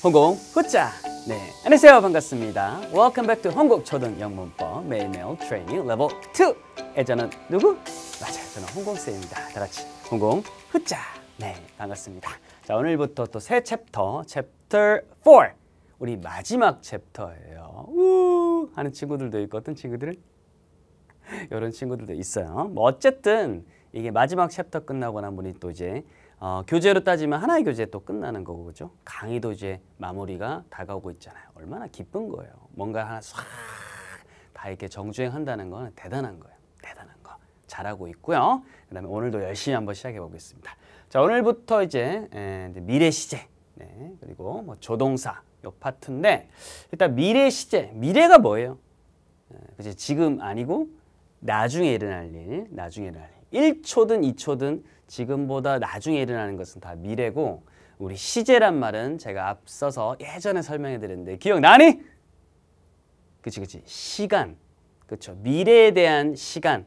홍콩 후짜 네 안녕하세요 반갑습니다 Welcome back to 홍콩 초등 영문법 매일매일 트레이닝 레벨 2 애자는 누구? 맞아요 저는 홍콩쌤입니다 다같이 홍콩 후짜 네 반갑습니다 자 오늘부터 또 새 챕터 챕터 4 우리 마지막 챕터예요 우 하는 친구들도 있고 어떤 친구들은 이런 친구들도 있어요 뭐 어쨌든 이게 마지막 챕터 끝나고 나면 우또 이제 어, 교재로 따지면 하나의 교재 또 끝나는 거고 그죠? 강의도 이제 마무리가 다가오고 있잖아요. 얼마나 기쁜 거예요. 뭔가 하나 싹 다 이렇게 정주행한다는 건 대단한 거예요. 대단한 거. 잘하고 있고요. 그다음에 오늘도 열심히 한번 시작해 보겠습니다. 자 오늘부터 이제 에, 예, 미래 시제 네, 그리고 뭐 조동사 요 파트인데 일단 미래 시제 미래가 뭐예요? 예, 그지 지금 아니고 나중에 일어날 일, 나중에 일어날 일. 1초든 2초든 지금보다 나중에 일어나는 것은 다 미래고 우리 시제란 말은 제가 앞서서 예전에 설명해 드렸는데 기억나니? 그치 그치 시간 그쵸 미래에 대한 시간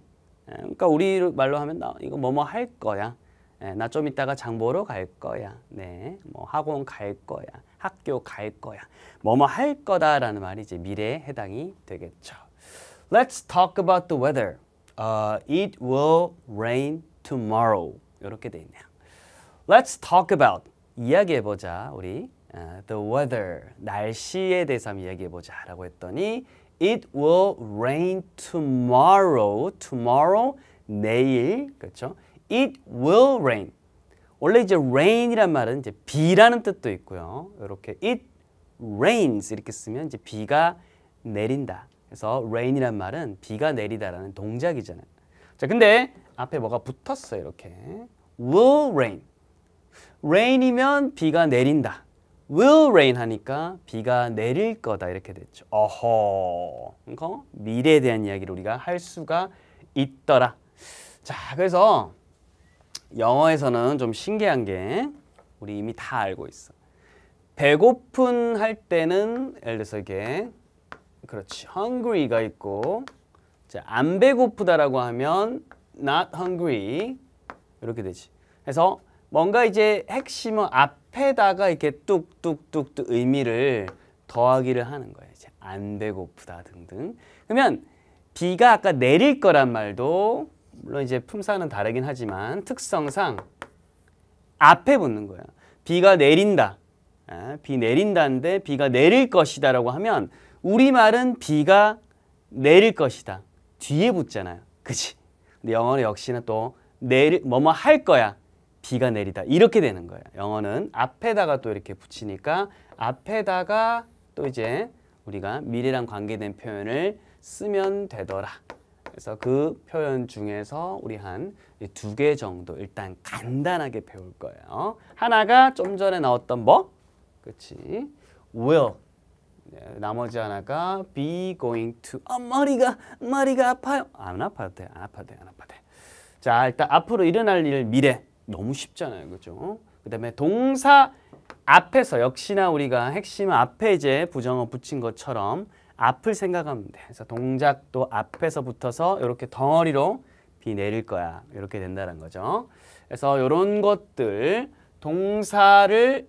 예, 그러니까 우리 말로 하면 나 이거 뭐뭐 뭐 할 거야 예, 나좀 이따가 장 보러 갈 거야 네 뭐 학원 갈 거야 학교 갈 거야 뭐뭐 뭐 할 거다라는 말이 이제 미래에 해당이 되겠죠 Let's talk about the weather uh, It will rain tomorrow 이렇게 돼 있네요. Let's talk about 이야기해 보자. 우리 어, the weather 날씨에 대해서 한번 이야기해 보자라고 했더니 it will rain tomorrow. tomorrow 내일 그렇죠? it will rain. 원래 이제 rain이란 말은 이제 비라는 뜻도 있고요. 이렇게 it rains 이렇게 쓰면 이제 비가 내린다. 그래서 rain이란 말은 비가 내리다라는 동작이잖아요. 자, 근데 앞에 뭐가 붙었어 이렇게. will rain. rain이면 비가 내린다. will rain 하니까 비가 내릴 거다 이렇게 됐죠. 어허. 그러니까 미래에 대한 이야기를 우리가 할 수가 있더라. 자, 그래서 영어에서는 좀 신기한 게 우리 이미 다 알고 있어. 배고픈 할 때는 예를 들어서 이게 그렇지. hungry가 있고 자, 안 배고프다라고 하면 not hungry 이렇게 되지. 그래서 뭔가 이제 핵심은 앞에다가 이렇게 뚝뚝뚝뚝 의미를 더하기를 하는 거예요. 이제 안 배고프다 등등. 그러면 비가 아까 내릴 거란 말도 물론 이제 품사는 다르긴 하지만 특성상 앞에 붙는 거예요. 비가 내린다. 비 아, 내린다인데 비가 내릴 것이다 라고 하면 우리말은 비가 내릴 것이다. 뒤에 붙잖아요. 그치? 근데 영어는 역시나 또 내일 뭐뭐 할 거야. 비가 내리다. 이렇게 되는 거예요. 영어는 앞에다가 또 이렇게 붙이니까 앞에다가 또 이제 우리가 미래랑 관계된 표현을 쓰면 되더라. 그래서 그 표현 중에서 우리 한 두 개 정도 일단 간단하게 배울 거예요. 하나가 좀 전에 나왔던 뭐? 그치? will 나머지 하나가 be going to 아 머리가 머리가 아파요 안 아파도 돼안 아파도 돼안 아파도 돼자 일단 앞으로 일어날 일 미래 너무 쉽잖아요 그죠 그 다음에 동사 앞에서 역시나 우리가 핵심 앞에 이제 부정어 붙인 것처럼 앞을 생각하면 돼 그래서 동작도 앞에서 붙어서 이렇게 덩어리로 비 내릴 거야 이렇게 된다는 거죠 그래서 이런 것들 동사를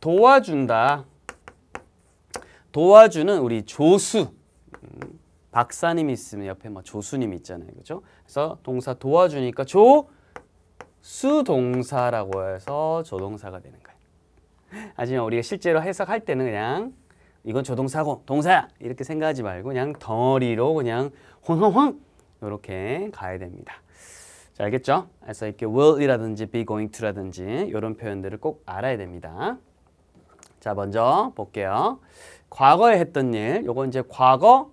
도와준다 도와주는 우리 조수 음, 박사님 있으면 옆에 뭐 조수님 있잖아요. 그죠? 그래서 동사 도와주니까 조 수동사라고 해서 조동사가 되는 거예요. 하지만 우리가 실제로 해석할 때는 그냥 이건 조동사고 동사야 이렇게 생각하지 말고 그냥 덩어리로 그냥 황황황 이렇게 가야 됩니다. 자, 알겠죠? 그래서 이렇게 will이라든지 be going to라든지 이런 표현들을 꼭 알아야 됩니다. 자, 먼저 볼게요. 과거에 했던 일, 요건 이제 과거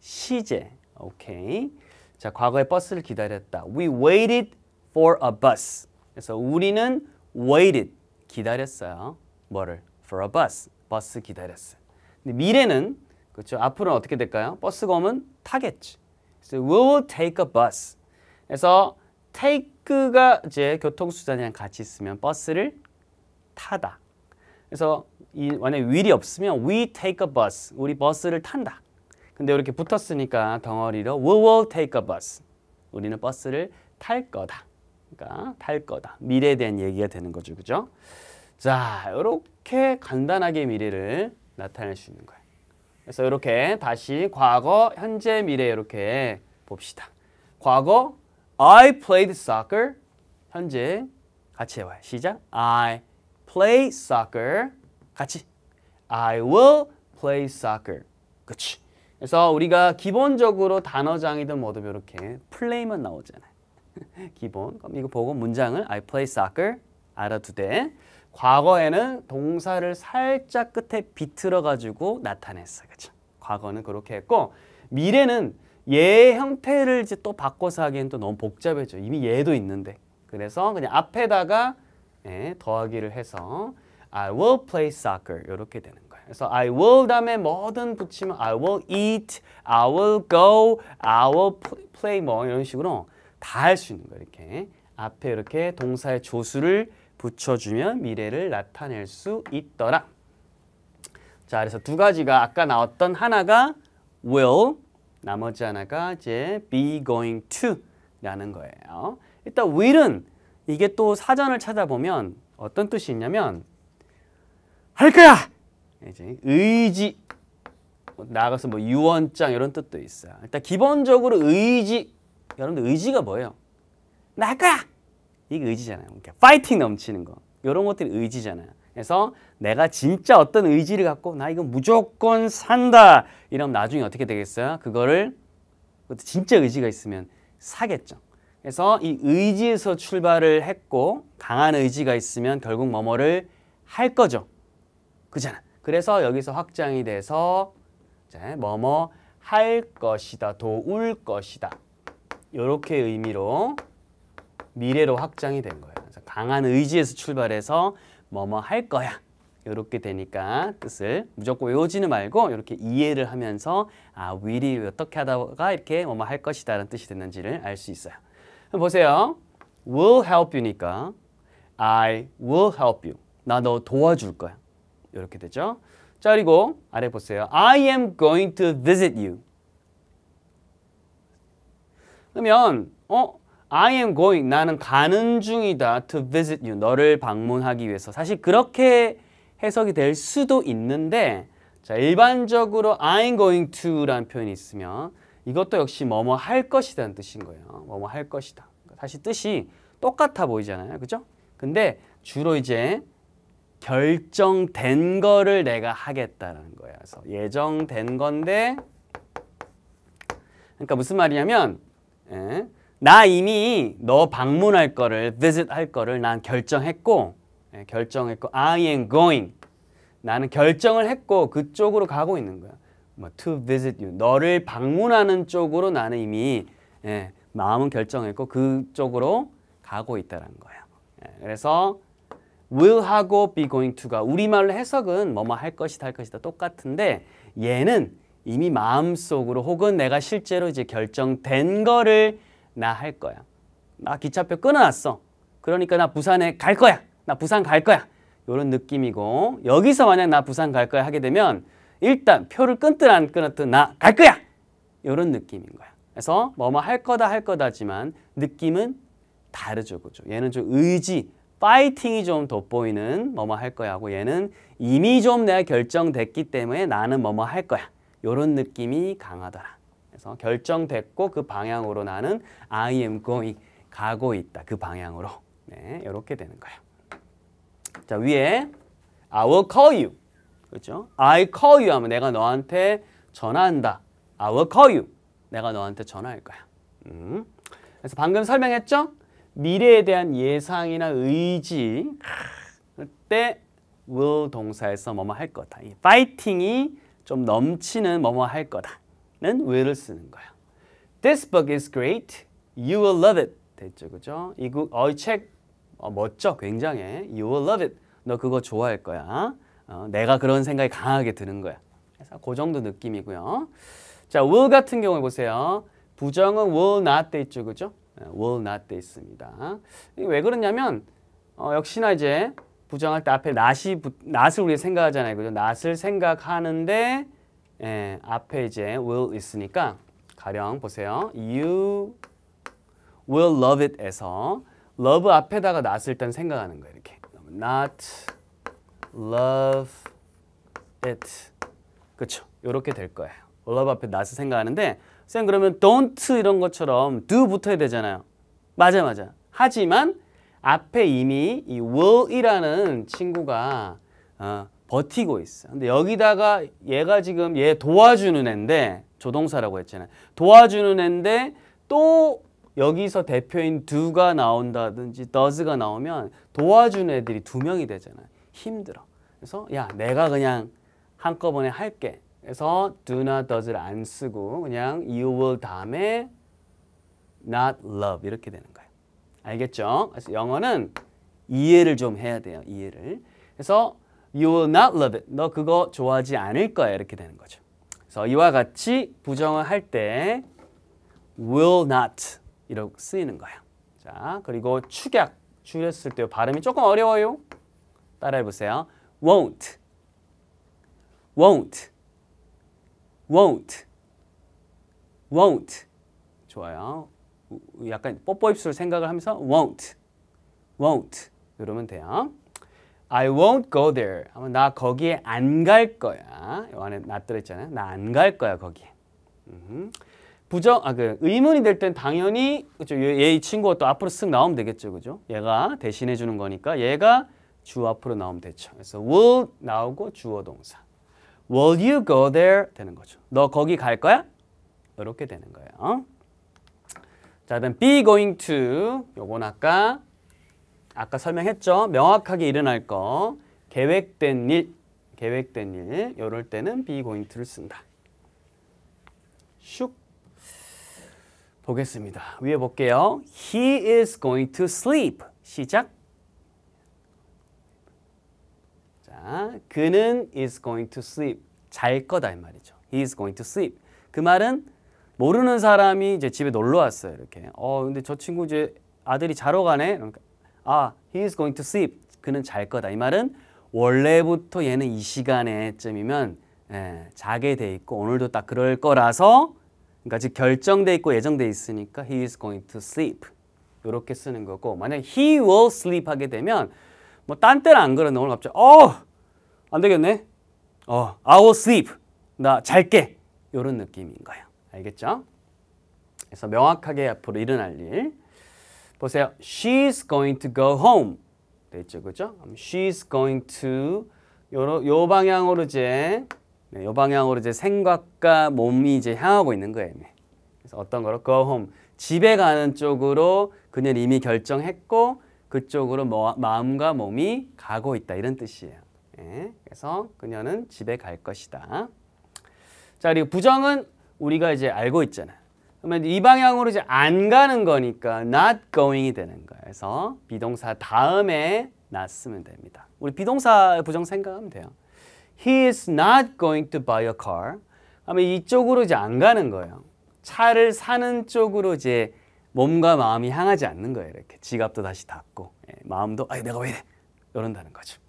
시제. 오케이. 자, 과거에 버스를 기다렸다. We waited for a bus. 그래서 우리는 waited, 기다렸어요. 뭐를? For a bus. 버스 기다렸어요. 근데 미래는, 그렇죠. 앞으로는 어떻게 될까요? 버스가 오면 타겠지. 그래서 we'll take a bus. 그래서 take가 이제 교통수단이랑 같이 있으면 버스를 타다. 그래서 이 만약에 will이 없으면 we take a bus. 우리 버스를 탄다. 근데 이렇게 붙었으니까 덩어리로 we will take a bus. 우리는 버스를 탈 거다. 그러니까 탈 거다. 미래에 대한 얘기가 되는 거죠. 그죠? 자, 이렇게 간단하게 미래를 나타낼 수 있는 거예요. 그래서 이렇게 다시 과거, 현재, 미래 이렇게 봅시다. 과거 I played soccer. 현재 같이 해봐요. 시작. I play soccer. 같이. I will play soccer. 그치. 그래서 우리가 기본적으로 단어장이든 뭐든 이렇게 play만 나오잖아요. 기본. 그럼 이거 보고 문장을 I play soccer 알아두되 과거에는 동사를 살짝 끝에 비틀어 가지고 나타냈어. 그죠 과거는 그렇게 했고 미래는 얘 형태를 이제 또 바꿔서 하기엔 또 너무 복잡해져. 이미 얘도 있는데. 그래서 그냥 앞에다가 예, 더하기를 해서 I will play soccer 이렇게 되는 거예요. 그래서 I will 다음에 뭐든 붙이면 I will eat, I will go, I will play 뭐 이런 식으로 다 할 수 있는 거예요. 이렇게 앞에 이렇게 동사의 조수를 붙여주면 미래를 나타낼 수 있더라. 자, 그래서 두 가지가 아까 나왔던 하나가 will, 나머지 하나가 이제 be going to 라는 거예요. 일단 will은 이게 또 사전을 찾아보면 어떤 뜻이 있냐면 할 거야! 이제 의지 나가서 뭐 유언장 이런 뜻도 있어요. 일단 기본적으로 의지 여러분들 의지가 뭐예요? 나할 거야! 이게 의지잖아요. 그러니까 파이팅 넘치는 거. 이런 것들이 의지잖아요. 그래서 내가 진짜 어떤 의지를 갖고 나 이거 무조건 산다 이러면 나중에 어떻게 되겠어요? 그거를 진짜 의지가 있으면 사겠죠. 그래서 이 의지에서 출발을 했고 강한 의지가 있으면 결국 뭐뭐를 할 거죠. 그잖아. 그래서 여기서 확장이 돼서 이제 뭐뭐 할 것이다, 도울 것이다. 이렇게 의미로 미래로 확장이 된 거예요. 그래서 강한 의지에서 출발해서 뭐뭐 할 거야. 이렇게 되니까 뜻을 무조건 외우지는 말고 이렇게 이해를 하면서 아, w i 어떻게 하다가 이렇게 뭐뭐 할 것이다 라는 뜻이 됐는지를 알 수 있어요. 보세요. will help you니까 I will help you. 나 너 도와줄 거야. 이렇게 되죠. 자, 그리고 아래 보세요. I am going to visit you. 그러면 어? I am going, 나는 가는 중이다. To visit you, 너를 방문하기 위해서. 사실 그렇게 해석이 될 수도 있는데 자 일반적으로 I'm going to라는 표현이 있으면 이것도 역시 뭐뭐 할 것이라는 뜻인 거예요. 어, 뭐뭐 할 것이다. 그러니까 사실 뜻이 똑같아 보이잖아요. 그죠? 근데 주로 이제 결정된 거를 내가 하겠다라는 거예요. 그래서 예정된 건데 그러니까 무슨 말이냐면 예, 나 이미 너 방문할 거를 visit 할 거를 난 결정했고 예, 결정했고 I am going 나는 결정을 했고 그쪽으로 가고 있는 거야. 뭐 to visit you 너를 방문하는 쪽으로 나는 이미 예, 마음은 결정했고 그쪽으로 가고 있다는 거예요. 예, 그래서 will 하고 be going to가 우리말로 해석은 뭐뭐 할 것이다 할 것이다 똑같은데 얘는 이미 마음속으로 혹은 내가 실제로 이제 결정된 거를 나 할 거야. 나 기차표 끊어놨어. 그러니까 나 부산에 갈 거야. 나 부산 갈 거야. 이런 느낌이고 여기서 만약 나 부산 갈 거야 하게 되면 일단 표를 끊든 안 끊었든 나 갈 거야. 이런 느낌인 거야. 그래서 뭐 뭐 할 거다 할 거다지만 느낌은 다르죠. 그죠? 얘는 좀 의지, 파이팅이 좀 돋보이는 뭐 뭐 할 거야 하고 얘는 이미 좀 내가 결정됐기 때문에 나는 뭐 뭐 할 거야. 이런 느낌이 강하더라. 그래서 결정됐고 그 방향으로 나는 I am going 가고 있다. 그 방향으로. 네, 이렇게 되는 거예요. 자, 위에 I will call you. 그렇죠? I call you 하면 내가 너한테 전화한다. I will call you. 내가 너한테 전화할 거야. 음. 그래서 방금 설명했죠? 미래에 대한 예상이나 의지 그때 will 동사에서 뭐뭐 할 거다. 이 파이팅이 좀 넘치는 뭐뭐 할 거다는 will을 쓰는 거예 This book is great. You will love it. 됐죠, 그죠? 이책 어, 어, 멋져, 굉장해. You will love it. 너 그거 좋아할 거야. 어, 내가 그런 생각이 강하게 드는 거야. 그래서 그 정도 느낌이고요. 자, will 같은 경우 보세요. 부정은 will not 돼 있죠. 그죠? 네, will not 돼 있습니다. 왜 그러냐면 어, 역시나 이제 부정할 때 앞에 not이, not을 우리 생각하잖아요. 그죠? not을 생각하는데 예, 앞에 이제 will 있으니까 가령 보세요. You will love it에서 love 앞에다가 not을 일단 생각하는 거예요. 이렇게. not love it. 그렇죠. 이렇게 될 거예요. love 앞에 n o t 생각하는데 쌤 그러면 don't 이런 것처럼 do 붙어야 되잖아요. 맞아 맞아. 하지만 앞에 이미 이 will이라는 친구가 어, 버티고 있어. 근데 여기다가 얘가 지금 얘 도와주는 애인데 조동사라고 했잖아요. 도와주는 애인데 또 여기서 대표인 do가 나온다든지 does가 나오면 도와주는 애들이 두 명이 되잖아요. 힘들어. 그래서 야 내가 그냥 한꺼번에 할게. 그래서 do not, does를 안 쓰고 그냥 you will 다음에 not love 이렇게 되는 거예요. 알겠죠? 그래서 영어는 이해를 좀 해야 돼요. 이해를. 그래서 you will not love it. 너 그거 좋아하지 않을 거야. 이렇게 되는 거죠. 그래서 이와 같이 부정을 할 때 will not 이렇게 쓰이는 거예요. 자, 그리고 축약, 줄였을 때 발음이 조금 어려워요. 따라해보세요. won't, won't, won't, won't. 좋아요. 약간 뽀뽀 입술 생각을 하면서 won't, won't 이러면 돼요. I won't go there. 나 거기에 안 갈 거야. 요 안에 나들있잖아요나 안 갈 거야 거기에. 음. 부정, 아, 그 의문이 될 땐 당연히 그죠? 얘이 친구가 또 앞으로 쓱 나오면 되겠죠, 그죠? 얘가 대신해 주는 거니까 얘가 주 앞으로 나오면 대처. 그래서 will 나오고 주어 동사. Will you go there? 되는 거죠. 너 거기 갈 거야? 이렇게 되는 거예요. 자, 그다 be going to 요건 아까 아까 설명했죠. 명확하게 일어날 거. 계획된 일. 계획된 일. 요럴 때는 be going to를 쓴다. 슉 보겠습니다. 위에 볼게요. He is going to sleep. 시작. 그는 is going to sleep. 잘 거다 이 말이죠. He is going to sleep. 그 말은 모르는 사람이 이제 집에 놀러 왔어요. 이렇게. 어, 근데 저 친구 이제 아들이 자러 가네. 그러니까 아, he is going to sleep. 그는 잘 거다. 이 말은 원래부터 얘는 이 시간에쯤이면 예, 자게 돼 있고 오늘도 딱 그럴 거라서 그러니까 지금 결정돼 있고 예정돼 있으니까 he is going to sleep. 이렇게 쓰는 거고 만약 he will sleep 하게 되면 뭐 딴 때는 안 그러는데 오늘 갑자기 어안 되겠네? 어, I'll sleep. 나 잘게. 이런 느낌인 거예요. 알겠죠? 그래서 명확하게 앞으로 일어날 일. 보세요. She's going to go home. 됐죠, 그죠? She's going to 요러, 요 방향으로 이제 네, 요 방향으로 이제 생각과 몸이 이제 향하고 있는 거예요. 네. 그래서 어떤 거로 go home 집에 가는 쪽으로 그녀는 이미 결정했고 그쪽으로 뭐, 마음과 몸이 가고 있다 이런 뜻이에요. 예, 그래서 그녀는 집에 갈 것이다. 자, 그리고 부정은 우리가 이제 알고 있잖아. 그러면 이 방향으로 이제 안 가는 거니까 not going이 되는 거예 그래서 비동사 다음에 not 쓰면 됩니다. 우리 비동사 부정 생각하면 돼요. He is not going to buy a car. 하면 이쪽으로 이제 안 가는 거예요. 차를 사는 쪽으로 이제 몸과 마음이 향하지 않는 거예요. 이렇게 지갑도 다시 닫고 예, 마음도 아 내가 왜 이래 이런다는 거죠.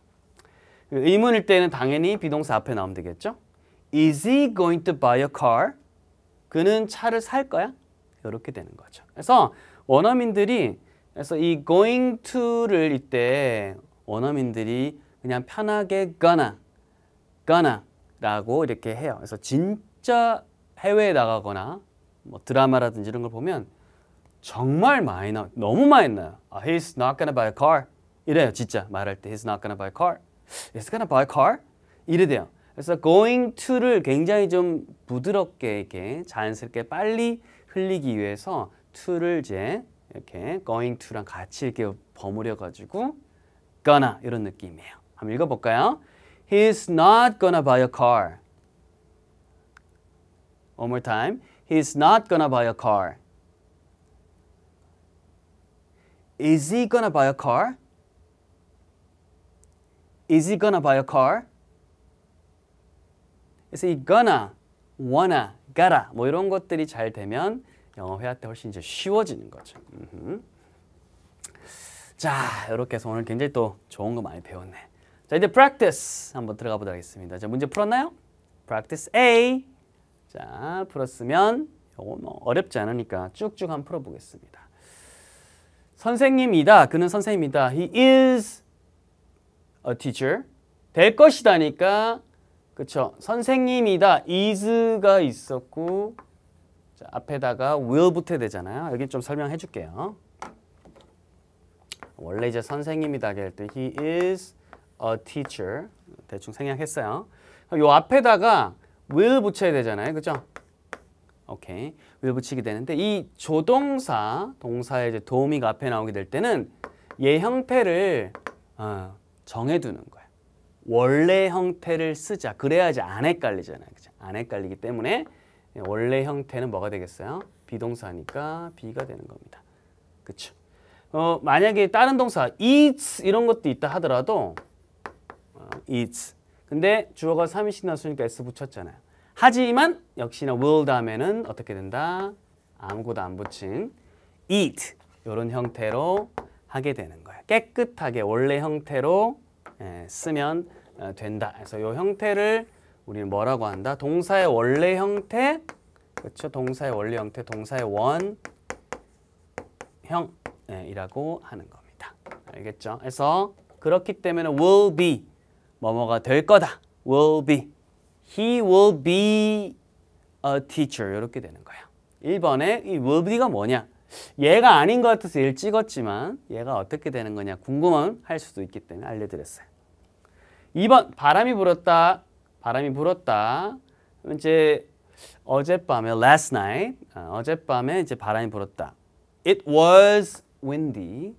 그 의문일 때는 당연히 비동사 앞에 나오면 되겠죠? Is he going to buy a car? 그는 차를 살 거야? 이렇게 되는 거죠. 그래서 원어민들이 그래서 이 going to를 이때 원어민들이 그냥 편하게 gonna, gonna 라고 이렇게 해요. 그래서 진짜 해외에 나가거나 뭐 드라마라든지 이런 걸 보면 정말 많이 나 너무 많이 나요. 아, he's not gonna buy a car. 이래요, 진짜. 말할 때 he's not gonna buy a car. It's gonna buy a car? 이래대요. 그래서 going to를 굉장히 좀 부드럽게 이렇게 자연스럽게 빨리 흘리기 위해서 to를 이제 이렇게 going to랑 같이 이렇게 버무려 가지고 gonna 이런 느낌이에요. 한번 읽어볼까요? He's not gonna buy a car. One more time. He's not gonna buy a car. Is he gonna buy a car? Is he gonna buy a car? 그래서 이 gonna, wanna, gotta 뭐 이런 것들이 잘 되면 영어 회화 때 훨씬 이제 쉬워지는 거죠. 자, 이렇게 해서 오늘 굉장히 또 좋은 거 많이 배웠네. 자, 이제 practice 한번 들어가 보도록 하겠습니다. 자, 문제 풀었나요? practice A. 자, 풀었으면 이거 뭐 어렵지 않으니까 쭉쭉 한번 풀어보겠습니다. 선생님이다. 그는 선생님이다. He is a teacher. 될 것이다니까 그쵸 선생님이다 is가 있었고 자, 앞에다가 will 붙어야 되잖아요. 여기 좀 설명해 줄게요. 원래 이제 선생님이다 할때 he is a teacher 대충 생략했어요. 요 앞에다가 will 붙여야 되잖아요. 그죠? 오케이. w 붙이게 되는데 이 조동사 동사의 이제 도우미가 앞에 나오게 될 때는 얘 형태를 어, 정해두는 거야. 원래 형태를 쓰자. 그래야지 안 헷갈리잖아요. 그죠? 안 헷갈리기 때문에 원래 형태는 뭐가 되겠어요? 비동사니까 B가 되는 겁니다. 그쵸? 어, 만약에 다른 동사 eats 이런 것도 있다 하더라도 어, eats 근데 주어가 3인칭 단수니까 s 붙였잖아요. 하지만 역시나 will 다음에는 어떻게 된다? 아무것도 안 붙인 eat 이런 형태로 하게 되는 거예요. 깨끗하게 원래 형태로 예, 쓰면 어, 된다. 그래서 이 형태를 우리는 뭐라고 한다? 동사의 원래 형태, 그렇죠? 동사의 원래 형태, 동사의 원형이라고 예, 하는 겁니다. 알겠죠? 그래서 그렇기 때문에 will be, 뭐뭐가 될 거다. will be. He will be a teacher. 이렇게 되는 거예요. 1번에 이 will be가 뭐냐? 얘가 아닌 것 같아서 얘를 찍었지만 얘가 어떻게 되는 거냐 궁금할 수도 있기 때문에 알려드렸어요. 2번 바람이 불었다. 바람이 불었다. 이제 어젯밤에 last night 어, 젯밤에 이제 바람이 불었다. It was windy.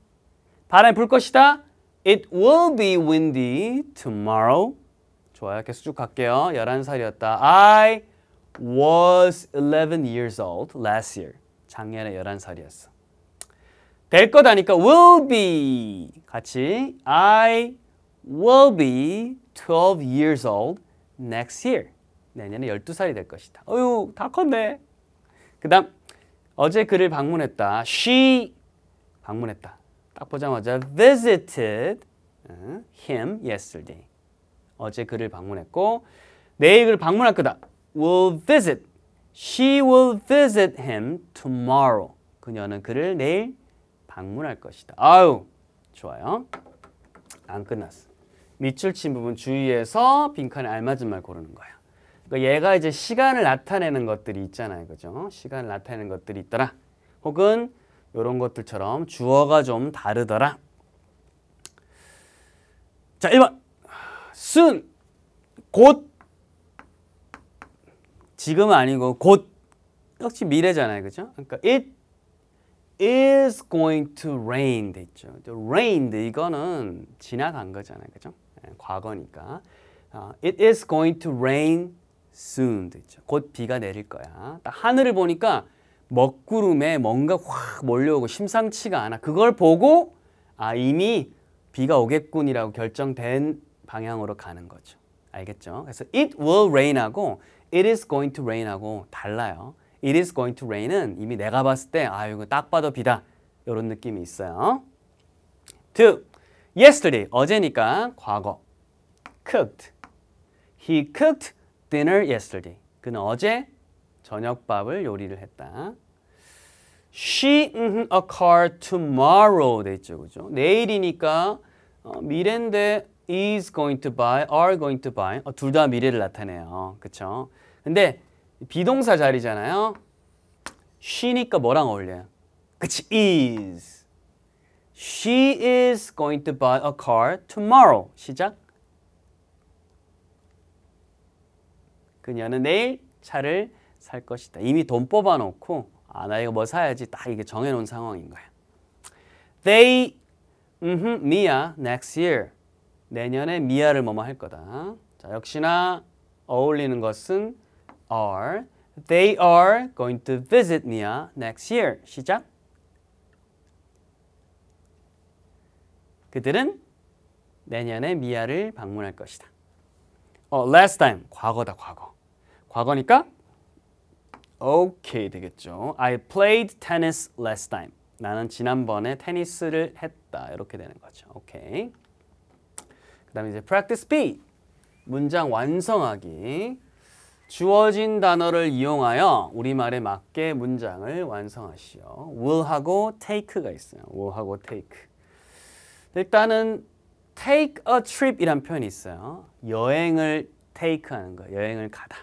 바람이 불 것이다. It will be windy tomorrow. 좋아요. 계속 쭉 갈게요. 11살이었다. I was 11 years old last year. 작년에 11살이었어. 될 거다니까 will be 같이 I will be 12 years old next year. 내년에 12살이 될 것이다. 어휴, 다 컸네. 그 다음, 어제 그를 방문했다. She 방문했다. 딱 보자마자 visited him yesterday. 어제 그를 방문했고 내일 그를 방문할 거다. will visit She will visit him tomorrow. 그녀는 그를 내일 방문할 것이다. 아우, 좋아요. 안 끝났어. 밑줄 친 부분 주의해서 빈칸에 알맞은 말 고르는 거예 그러니까 얘가 이제 시간을 나타내는 것들이 있잖아요. 그죠? 시간을 나타내는 것들이 있더라. 혹은 이런 것들처럼 주어가 좀 다르더라. 자, 1번. soon. 곧 지금은 아니고 곧 역시 미래잖아요. 그죠? 그러니까 it is going to rain 돼죠 rained 이거는 지나간 거잖아요. 그죠? 예, 과거니까. 어, it is going to rain soon 돼죠곧 비가 내릴 거야. 딱 하늘을 보니까 먹구름에 뭔가 확 몰려오고 심상치가 않아. 그걸 보고 아 이미 비가 오겠군이라고 결정된 방향으로 가는 거죠. 알겠죠? 그래서 it will rain하고 it is going to rain하고 달라요. it is going to rain은 이미 내가 봤을 때 아, 이거 딱 봐도 비다. 이런 느낌이 있어요. to yesterday 어제니까 과거 cooked he cooked dinner yesterday 그는 어제 저녁밥을 요리를 했다 she a car tomorrow 돼 있죠 그죠 내일이니까 어, 미래인데 is going to buy, are going to buy 어, 둘 다 미래를 나타내요. 그쵸? 근데 비동사 자리잖아요. she니까 뭐랑 어울려요? 그치, is. She is going to buy a car tomorrow. 시작. 그녀는 내일 차를 살 것이다. 이미 돈 뽑아놓고 아, 나 이거 뭐 사야지 딱 이게 정해놓은 상황인 거야. They, m m h m Mia, next year. 내년에 미아를 뭐뭐 할 거다. 자, 역시나 어울리는 것은 are. They are going to visit Mia next year. 시작. 그들은 내년에 미아를 방문할 것이다. 어, last time. 과거다, 과거. 과거니까 오케이 되겠죠. I played tennis last time. 나는 지난번에 테니스를 했다. 이렇게 되는 거죠. 오케이. Okay. 그 다음에 이제 practice B. 문장 완성하기. 주어진 단어를 이용하여 우리말에 맞게 문장을 완성하시오. will하고 take가 있어요. will하고 take. 일단은 take a trip 이란 표현이 있어요. 여행을 take 하는 거예요. 여행을 가다.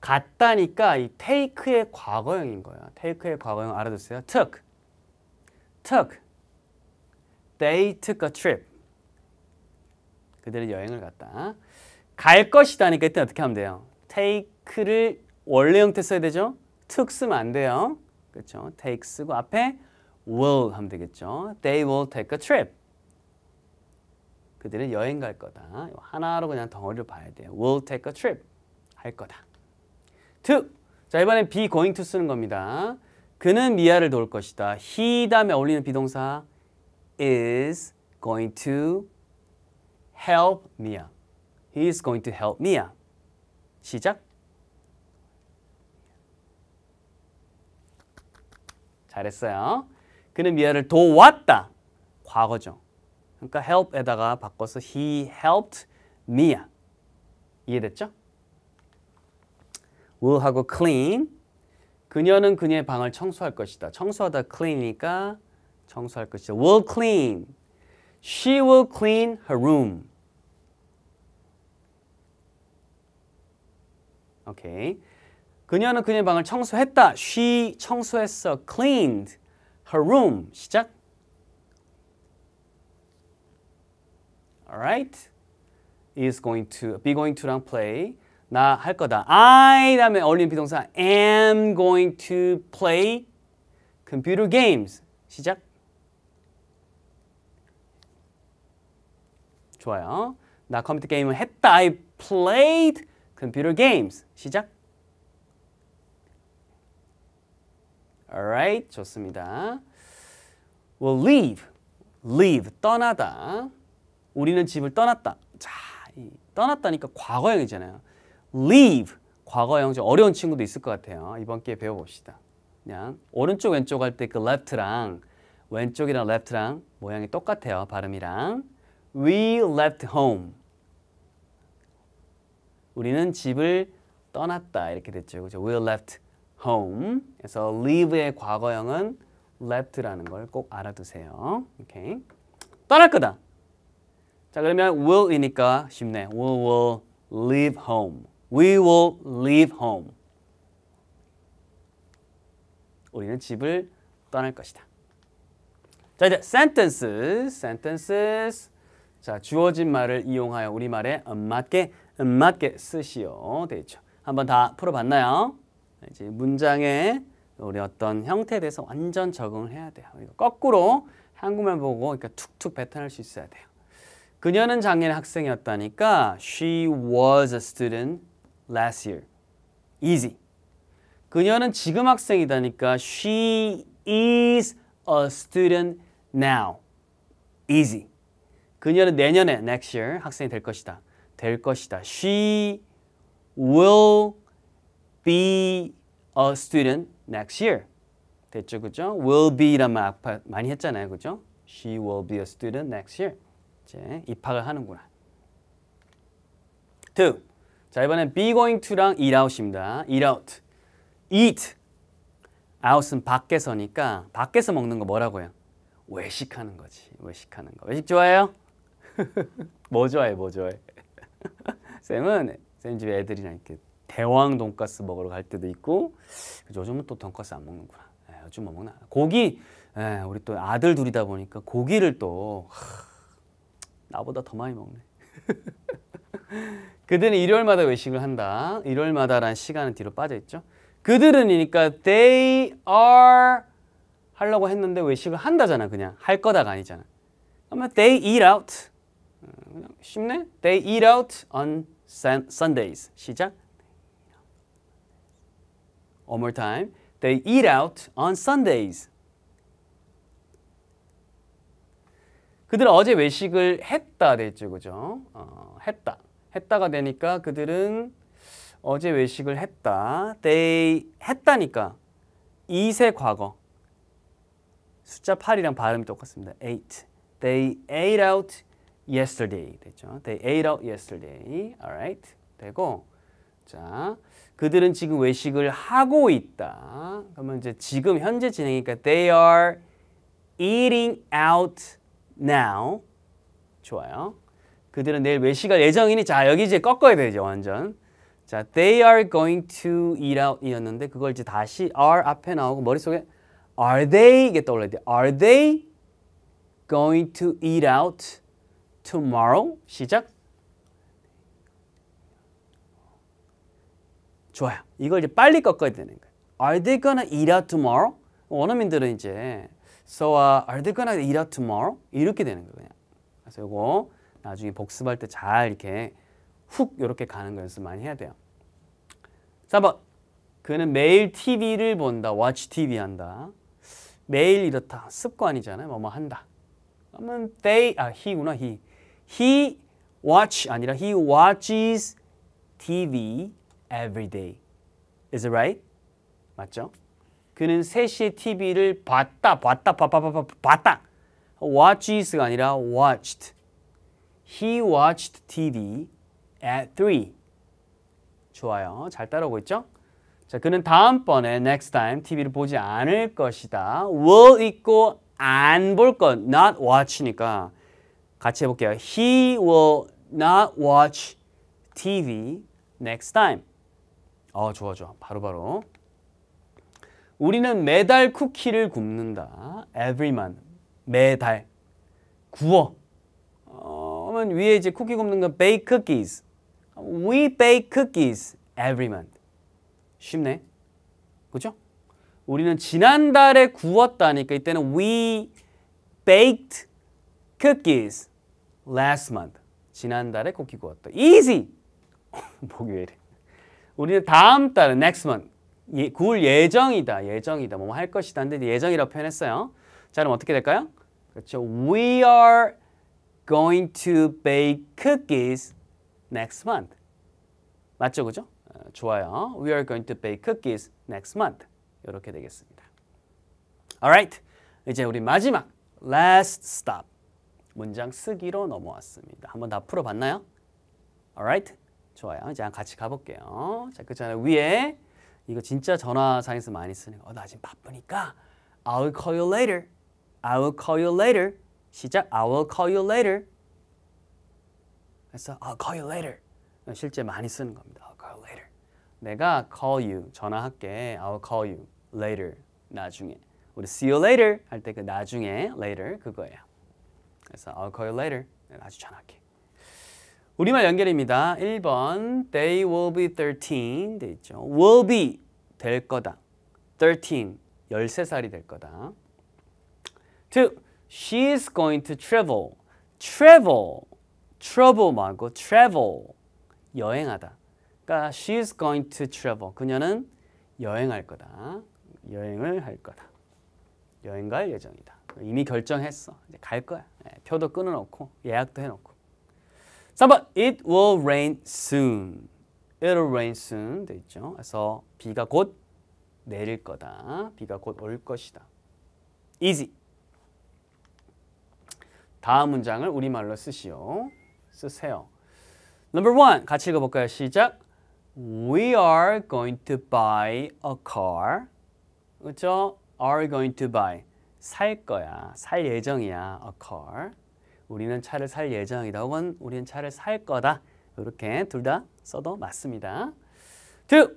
갔다니까 이 take의 과거형인 거예요. take의 과거형 알아두세요. took, took, they took a trip. 그들은 여행을 갔다. 갈 것이다니까 이때 어떻게 하면 돼요? take를 원래 형태 써야 되죠? took 쓰면 안 돼요. 그렇죠? take 쓰고 앞에 will 하면 되겠죠. They will take a trip. 그들은 여행 갈 거다. 하나로 그냥 덩어리를 봐야 돼요. will take a trip. 할 거다. to. 자, 이번엔 be going to 쓰는 겁니다. 그는 미아를 도 것이다. he 다음에 어울리는 비동사 is going to help Mia. He is going to help Mia. 시작. 잘했어요. 그는 미아를 도왔다. 과거죠. 그러니까 help에다가 바꿔서 he helped Mia. 이해됐죠? will 하고 clean. 그녀는 그녀의 방을 청소할 것이다. 청소하다 clean이니까 청소할 것이다. will clean. She will clean her room. 오케이. 그녀는 그녀의 방을 청소했다. She 청소했어. cleaned her room. 시작. Alright. is going to, be going to랑 play. 나 할 거다. I 다음에 어울리는 비동사 am going to play computer games. 시작. 좋아요. 나 컴퓨터 게임을 했다. I played computer games 시작. Alright, 좋습니다. We'll leave, leave 떠나다. 우리는 집을 떠났다. 자, 떠났다니까 과거형이잖아요. Leave 과거형 좀 어려운 친구도 있을 것 같아요. 이번 기회에 배워봅시다. 그냥 오른쪽 왼쪽 할 때 그 left랑 왼쪽이랑 left랑 모양이 똑같아요. 발음이랑 We left home. 우리는 집을 떠났다 이렇게 됐죠. 그죠? We left home. 그래서 leave의 과거형은 left라는 걸 꼭 알아두세요. 오케이. 떠날 거다. 자, 그러면 will이니까 쉽네. We will leave home. We will leave home. 우리는 집을 떠날 것이다. 자, 이제 sentences, sentences. 자, 주어진 말을 이용하여 우리말에 맞게 맞게 쓰시오 되죠 한번 다 풀어봤나요? 네, 이제 문장의 우리 어떤 형태에 대해서 완전 적응을 해야 돼요. 거꾸로 한국말 보고 그러니까 툭툭 뱉어낼 수 있어야 돼요. 그녀는 작년에 학생이었다니까 She was a student last year. Easy. 그녀는 지금 학생이다니까 She is a student now. Easy. 그녀는 내년에 next year 학생이 될 것이다. 될 것이다. She will be a student next year. 됐죠, 그죠? will be란 말 많이 했잖아요, 그죠? She will be a student next year. 이제 입학을 하는구나. To. 자, 이번엔 be going to랑 eat out입니다. eat out. eat. out은 밖에서니까 밖에서 먹는 거 뭐라고 해요? 외식하는 거지. 외식하는 거. 외식 좋아해요? 뭐 좋아해 뭐 좋아해 쌤은 쌤 집에 애들이랑 이렇게 대왕 돈까스 먹으러 갈 때도 있고 요즘은 또 돈까스 안 먹는구나 에, 예, 요즘 뭐 먹나 고기 에, 예, 우리 또 아들 둘이다 보니까 고기를 또 하, 나보다 더 많이 먹네 그들은 일요일마다 외식을 한다 일요일마다란 시간은 뒤로 빠져있죠 그들은이니까 they are 하려고 했는데 외식을 한다잖아 그냥 할 거다가 아니잖아 아마 면 they eat out 그냥 쉽네. They eat out on Sundays. 시작. One more time. They eat out on Sundays. 그들은 어제 외식을 했다 됐죠. 그죠? 어, 했다. 했다가 되니까 그들은 어제 외식을 했다. They 했다니까 이세 과거. 숫자 8이랑 발음이 똑같습니다. ate. They ate out yesterday 됐죠. They ate out yesterday. Alright. 되고 자 그들은 지금 외식을 하고 있다. 그러면 이제 지금 현재 진행이니까 they are eating out now. 좋아요. 그들은 내일 외식할 예정이니 자 여기 이제 꺾어야 되죠 완전. 자 they are going to eat out 이었는데 그걸 이제 다시 are 앞에 나오고 머릿속에 are they 이게 떠올라야 돼. are they going to eat out tomorrow 시작 좋아요. 이걸 이제 빨리 꺾어야 되는 거예요. Are they gonna eat out tomorrow? 원어민들은 이제 So uh, are they gonna eat out tomorrow? 이렇게 되는 거예요. 그래서 이거 나중에 복습할 때 잘 이렇게 훅 이렇게 가는 거 연습 많이 해야 돼요. 3번 그는 매일 TV를 본다. Watch TV 한다. 매일 이렇다. 습관이잖아요. 뭐 뭐 한다. 그러면 they, 아 he구나 he. He watch 아니라 he watches TV every day. Is it right? 맞죠? 그는 3시에 TV를 봤다, 봤다, 봤다, 봤다, 봤다. watches가 아니라 watched. He watched TV at 3. 좋아요. 잘 따라오고 있죠? 자, 그는 다음번에 next time TV를 보지 않을 것이다. will 있고 안 볼 것, not watch니까 같이 해볼게요. He will not watch TV next time. 어, 좋아, 좋아. 바로바로. 바로. 우리는 매달 쿠키를 굽는다. Every month. 매달. 구워. 어, 그러면 위에 이제 쿠키 굽는 건 bake cookies. We bake cookies every month. 쉽네. 그죠? 우리는 지난달에 구웠다니까 이때는 we baked cookies last month. 지난달에 고기 구웠다. easy. 목요일에. 우리는 다음 달은 next month. 예, 구울 예정이다. 예정이다. 뭐 할 것이다. 근데 예정이라고 표현했어요. 자, 그럼 어떻게 될까요? 그렇죠. We are going to bake cookies next month. 맞죠? 그죠? 좋아요. We are going to bake cookies next month. 이렇게 되겠습니다. Alright. 이제 우리 마지막 last stop. 문장 쓰기로 넘어왔습니다. 한번 다 풀어봤나요? Alright? 좋아요. 이제 같이 가볼게요. 자, 그렇잖아요. 위에 이거 진짜 전화상에서 많이 쓰는 거. 어, 나 지금 바쁘니까 I will call you later. I will call you later. 시작. I will call you later. 그래서 I'll call you later. 실제 많이 쓰는 겁니다. I'll call you later. 내가 call you 전화할게. I'll call you later. 나중에. 우리 see you later 할 때 그 나중에 later 그거예요. 그래서 I'll call you later. 아주 정확해. 우리말 연결입니다. 1번 They will be 13돼 있죠. will be 될 거다. 13 13살이 될 거다. 2. She s going to travel. travel trouble 말고 travel 여행하다. 그러니까 she s going to travel. 그녀는 여행할 거다. 여행을 할 거다. 여행 갈 예정이다. 이미 결정했어. 이제 갈 거야. 예, 표도 끊어놓고 예약도 해놓고. 3번 It will rain soon. It'll rain soon 돼죠 그래서 비가 곧 내릴 거다. 비가 곧 올 것이다. Easy. 다음 문장을 우리말로 쓰시오. 쓰세요. Number one 같이 읽어볼까요? 시작. We are going to buy a car. 그렇죠? Are going to buy. 살 거야, 살 예정이야, occur. 우리는 차를 살 예정이다 혹은 우리는 차를 살 거다. 이렇게 둘 다 써도 맞습니다. Two,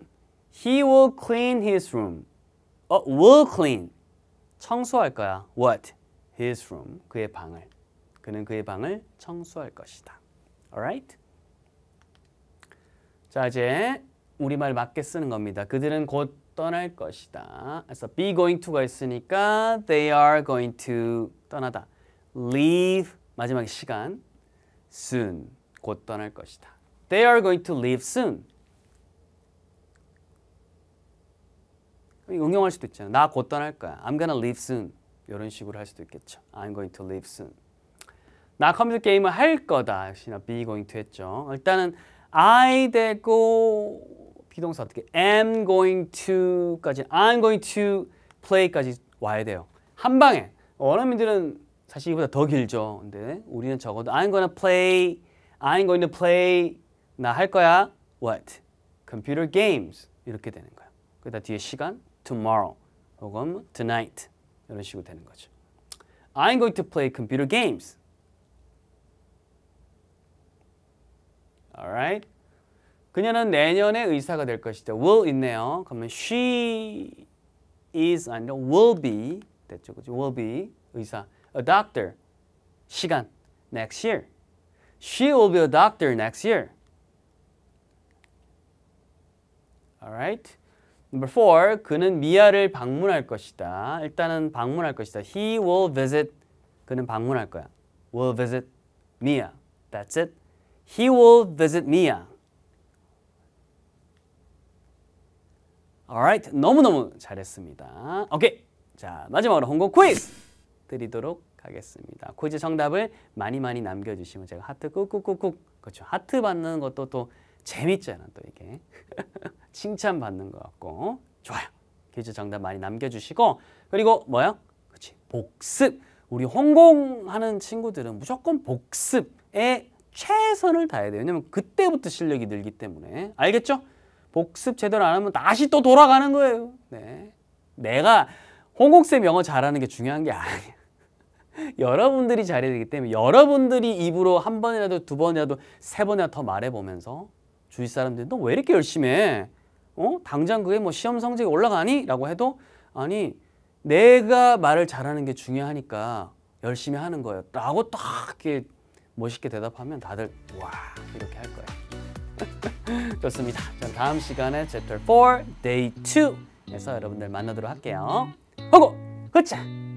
he will clean his room. 어, will clean. 청소할 거야. What? His room. 그의 방을. 그는 그의 방을 청소할 것이다. Alright? 자, 이제 우리말 맞게 쓰는 겁니다. 그들은 곧 떠날 것이다. 그래서 be going to가 있으니까 they are going to 떠나다. leave 마지막에 시간 soon 곧 떠날 것이다. They are going to leave soon. 응용할 수도 있잖아. 나 곧 떠날 거야. I'm gonna leave soon. 이런 식으로 할 수도 있겠죠. I'm going to leave soon. 나 컴퓨터 게임을 할 거다. 역시나 be going to 했죠. 일단은 I 되고 비동사 어떻게 am going to까지 I'm going to play까지 와야 돼요. 한 방에. 원어민들은 사실 이보다 더 길죠. 근데 우리는 적어도 I'm gonna play, I'm going to play 나 할 거야. What? Computer games 이렇게 되는 거예요. 그다 뒤에 시간 tomorrow 혹은 tonight 이런 식으로 되는 거죠. I'm going to play computer games. Alright. 그녀는 내년에 의사가 될 것이죠. will 있네요. 그러면 she is 아니라 will be 됐죠. 그죠? will be 의사. a doctor 시간 next year. She will be a doctor next year. Alright. Number four, 그는 미아를 방문할 것이다. 일단은 방문할 것이다. He will visit. 그는 방문할 거야. Will visit Mia. That's it. He will visit Mia. Alright, 너무너무 잘했습니다. 오케이, 자 마지막으로 홍콩 퀴즈 드리도록 하겠습니다. 퀴즈 정답을 많이 많이 남겨주시면 제가 하트 꾹꾹꾹꾹 그렇죠. 하트 받는 것도 또 재밌잖아 또 이게 칭찬 받는 것 같고 좋아요. 퀴즈 정답 많이 남겨주시고 그리고 뭐야? 그렇지 복습. 우리 홍공하는 친구들은 무조건 복습에 최선을 다해야 돼요. 왜냐면 그때부터 실력이 늘기 때문에 알겠죠? 복습 제대로 안 하면 다시 또 돌아가는 거예요. 네. 내가 홍옥쌤 영어 잘하는 게 중요한 게 아니야. 여러분들이 잘해야 되기 때문에 여러분들이 입으로 한 번이라도 두 번이라도 세 번이나 더 말해보면서 주위 사람들이 너왜 이렇게 열심히 해? 어? 당장 그게 뭐 시험 성적이 올라가니? 라고 해도 아니 내가 말을 잘하는 게 중요하니까 열심히 하는 거예요. 라고 딱 이렇게 멋있게 대답하면 다들 와 이렇게 할 거예요. 좋습니다. 전 다음 시간에 챕터 4, 데이 2에서 여러분들 만나도록 할게요. 호고! 흐차!